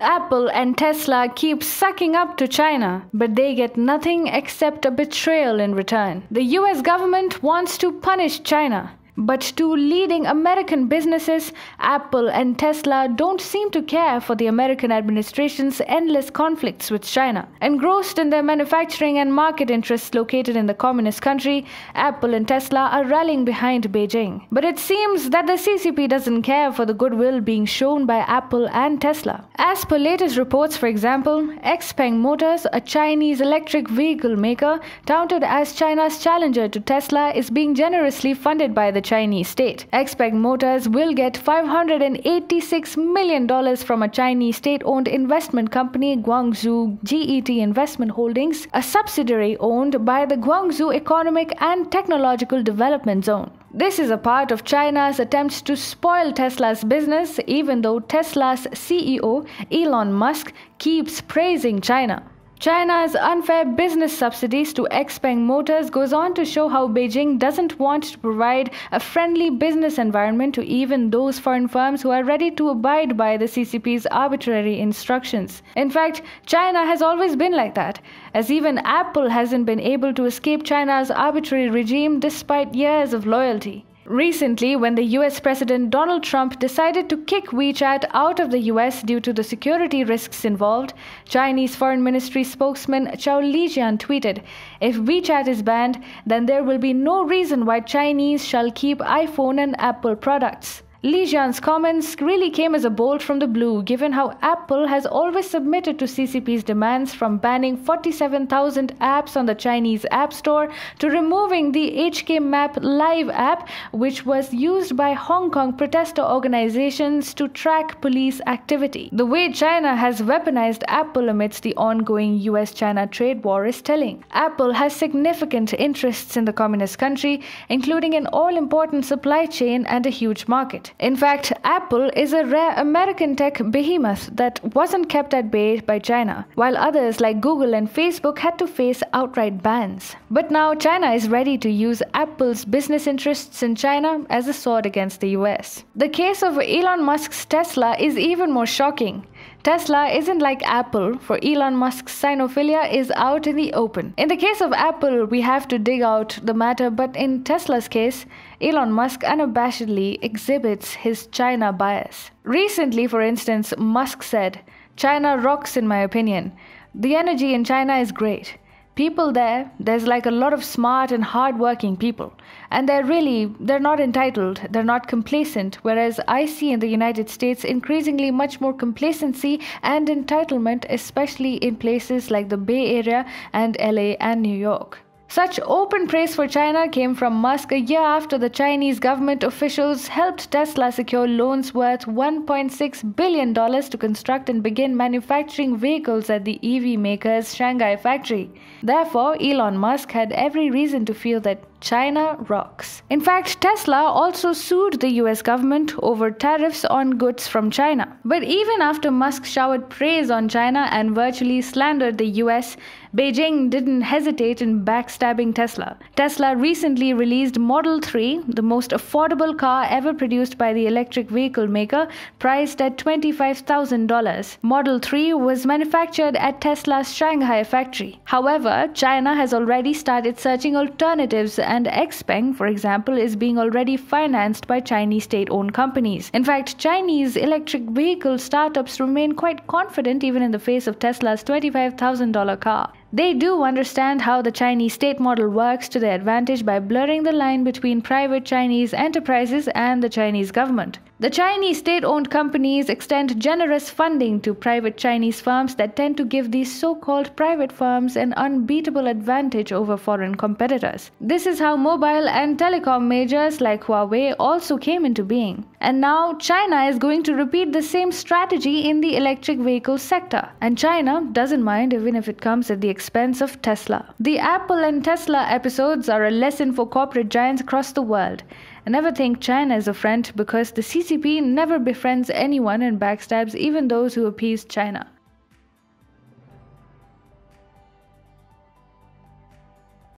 Apple and Tesla keep sucking up to China, but they get nothing except a betrayal in return. The US government wants to punish China. But two leading American businesses, Apple and Tesla, don't seem to care for the American administration's endless conflicts with China. Engrossed in their manufacturing and market interests located in the communist country, Apple and Tesla are rallying behind Beijing. But it seems that the CCP doesn't care for the goodwill being shown by Apple and Tesla. As per latest reports, for example, Xpeng Motors, a Chinese electric vehicle maker touted as China's challenger to Tesla, is being generously funded by the Chinese state. Xpeng Motors will get $586 million from a Chinese state owned investment company Guangzhou GET Investment Holdings, a subsidiary owned by the Guangzhou Economic and Technological Development Zone. This is a part of China's attempts to spoil Tesla's business, even though Tesla's CEO, Elon Musk, keeps praising China. China's unfair business subsidies to Xpeng Motors goes on to show how Beijing doesn't want to provide a friendly business environment to even those foreign firms who are ready to abide by the CCP's arbitrary instructions. In fact, China has always been like that, as even Apple hasn't been able to escape China's arbitrary regime despite years of loyalty. Recently, when the US President Donald Trump decided to kick WeChat out of the US due to the security risks involved, Chinese Foreign Ministry spokesman Chao Lijian tweeted If WeChat is banned, then there will be no reason why Chinese shall keep iPhone and Apple products. Li Jian's comments really came as a bolt from the blue given how Apple has always submitted to CCP's demands from banning 47,000 apps on the Chinese App Store to removing the HK Map Live app, which was used by Hong Kong protester organizations to track police activity. The way China has weaponized Apple amidst the ongoing US China trade war is telling. Apple has significant interests in the communist country, including an all important supply chain and a huge market. In fact, Apple is a rare American tech behemoth that wasn't kept at bay by China, while others like Google and Facebook had to face outright bans. But now China is ready to use Apple's business interests in China as a sword against the US. The case of Elon Musk's Tesla is even more shocking. Tesla isn't like Apple, for Elon Musk's sinophilia is out in the open. In the case of Apple, we have to dig out the matter, but in Tesla's case, Elon Musk unabashedly exhibits his China bias. Recently, for instance, Musk said, China rocks in my opinion. The energy in China is great people there there's like a lot of smart and hardworking people and they're really they're not entitled they're not complacent whereas i see in the united states increasingly much more complacency and entitlement especially in places like the bay area and la and new york such open praise for China came from Musk a year after the Chinese government officials helped Tesla secure loans worth $1.6 billion to construct and begin manufacturing vehicles at the EV maker's Shanghai factory. Therefore, Elon Musk had every reason to feel that China rocks. In fact, Tesla also sued the US government over tariffs on goods from China. But even after Musk showered praise on China and virtually slandered the US, Beijing didn't hesitate in backstabbing Tesla. Tesla recently released Model 3, the most affordable car ever produced by the electric vehicle maker, priced at $25,000. Model 3 was manufactured at Tesla's Shanghai factory. However, China has already started searching alternatives, and Xpeng, for example, is being already financed by Chinese state owned companies. In fact, Chinese electric vehicle startups remain quite confident even in the face of Tesla's $25,000 car. They do understand how the Chinese state model works to their advantage by blurring the line between private Chinese enterprises and the Chinese government. The Chinese state owned companies extend generous funding to private Chinese firms that tend to give these so called private firms an unbeatable advantage over foreign competitors. This is how mobile and telecom majors like Huawei also came into being. And now China is going to repeat the same strategy in the electric vehicle sector. And China doesn't mind even if it comes at the expense of Tesla. The Apple and Tesla episodes are a lesson for corporate giants across the world. I never think China is a friend because the CCP never befriends anyone and backstabs even those who appease China.